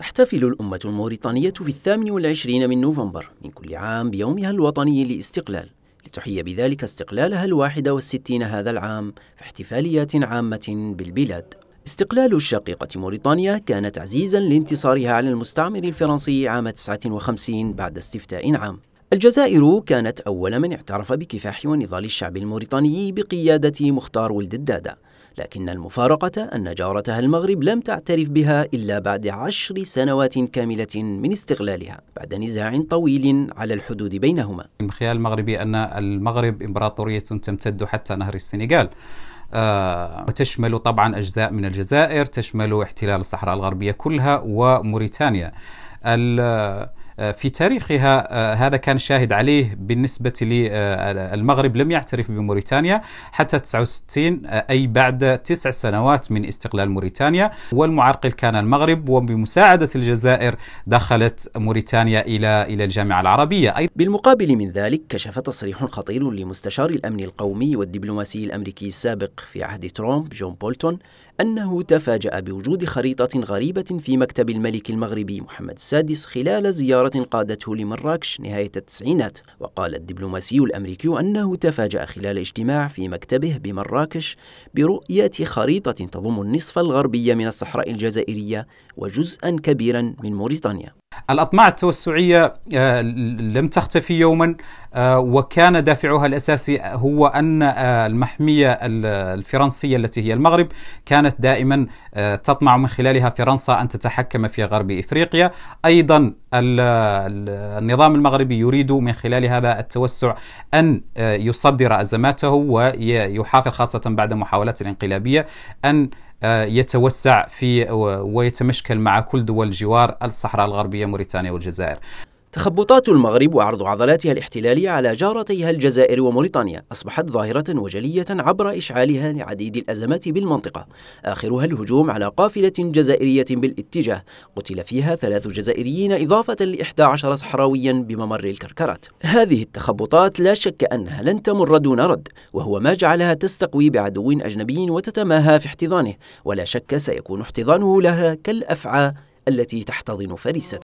تحتفل الأمة الموريطانية في الثامن والعشرين من نوفمبر من كل عام بيومها الوطني للاستقلال لتحيي بذلك استقلالها الواحد والستين هذا العام في احتفاليات عامة بالبلاد استقلال الشقيقة موريطانيا كان تعزيزا لانتصارها على المستعمر الفرنسي عام 59 بعد استفتاء عام الجزائر كانت أول من اعترف بكفاح ونضال الشعب الموريطاني بقيادة مختار ولد الدادة لكن المفارقة أن جارتها المغرب لم تعترف بها إلا بعد عشر سنوات كاملة من استغلالها بعد نزاع طويل على الحدود بينهما من خيال المغربي أن المغرب إمبراطورية تمتد حتى نهر السنغال آه، تشمل طبعا أجزاء من الجزائر تشمل احتلال الصحراء الغربية كلها وموريتانيا آه، في تاريخها آه، هذا كان شاهد عليه بالنسبة للمغرب آه، لم يعترف بموريتانيا حتى 69 أي بعد تسع سنوات من استقلال موريتانيا والمعرقل كان المغرب وبمساعدة الجزائر دخلت موريتانيا إلى إلى الجامعة العربية بالمقابل من ذلك كشف تصريح خطير لمستشار الأمن القومي والدبلوماسي الأمريكي السابق في عهد ترامب جون بولتون أنه تفاجأ بوجود خريطة غريبة في مكتب الملك المغربي محمد السادس خلال زيارة قادته لمراكش نهاية التسعينات وقال الدبلوماسي الأمريكي أنه تفاجأ خلال اجتماع في مكتبه بمراكش برؤية خريطة تضم النصف الغربي من الصحراء الجزائرية وجزءا كبيرا من موريتانيا الأطماع التوسعية آه، لم تختفي يوما آه، وكان دافعها الأساسي هو أن آه، المحمية الفرنسية التي هي المغرب كانت دائما تطمع من خلالها فرنسا أن تتحكم في غرب إفريقيا أيضا النظام المغربي يريد من خلال هذا التوسع أن يصدر أزماته ويحافظ خاصة بعد محاولات الانقلابية أن آه، يتوسع في ويتمشكل مع كل دول الجوار الصحراء الغربية موريتانيا والجزائر تخبطات المغرب وعرض عضلاتها الاحتلالية على جارتيها الجزائر وموريتانيا أصبحت ظاهرة وجلية عبر إشعالها لعديد الأزمات بالمنطقة آخرها الهجوم على قافلة جزائرية بالاتجاه قتل فيها ثلاث جزائريين إضافة لإحدى عشر صحراويا بممر الكركرات هذه التخبطات لا شك أنها لن تمر دون رد وهو ما جعلها تستقوي بعدو أجنبي وتتماهى في احتضانه ولا شك سيكون احتضانه لها كالأفعى التي تحتضن فريسة